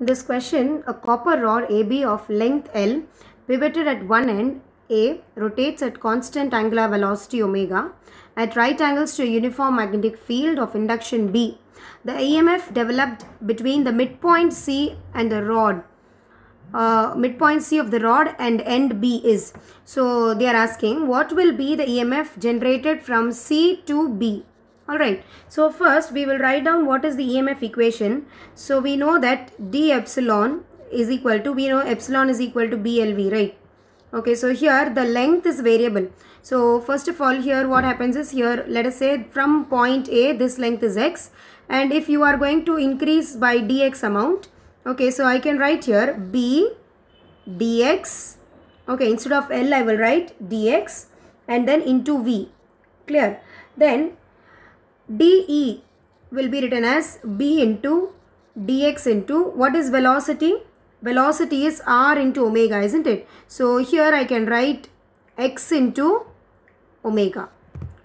In this question, a copper rod AB of length L pivoted at one end A rotates at constant angular velocity omega at right angles to a uniform magnetic field of induction B. The EMF developed between the midpoint C and the rod. Uh, midpoint C of the rod and end B is. So they are asking what will be the EMF generated from C to B Alright, so first we will write down what is the EMF equation. So we know that d epsilon is equal to, we know epsilon is equal to BLV, right? Okay, so here the length is variable. So first of all here what happens is here let us say from point A this length is x and if you are going to increase by dx amount, okay, so I can write here B dx, okay, instead of L I will write dx and then into V, clear. Then dE will be written as B into dx into what is velocity? Velocity is r into omega, isn't it? So here I can write x into omega.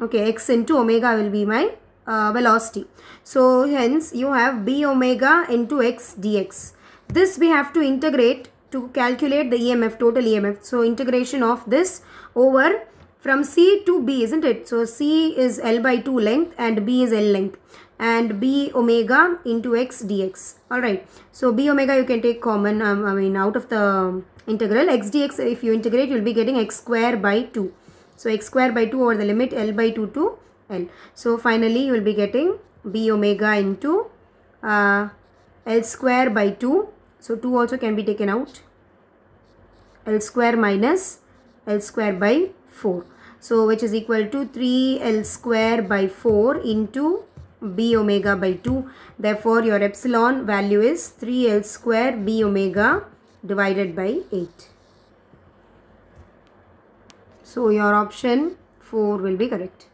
Okay, x into omega will be my uh, velocity. So hence you have b omega into x dx. This we have to integrate to calculate the EMF, total EMF. So integration of this over from C to B, isn't it? So C is L by 2 length and B is L length and B omega into x dx. Alright, so B omega you can take common, um, I mean out of the integral. x dx if you integrate you'll be getting x square by 2. So x square by 2 over the limit L by 2 to L. So finally you will be getting B omega into uh, L square by 2. So 2 also can be taken out. L square minus L square by 4. So which is equal to 3L square by 4 into b omega by 2. Therefore, your epsilon value is 3L square b omega divided by 8. So, your option 4 will be correct.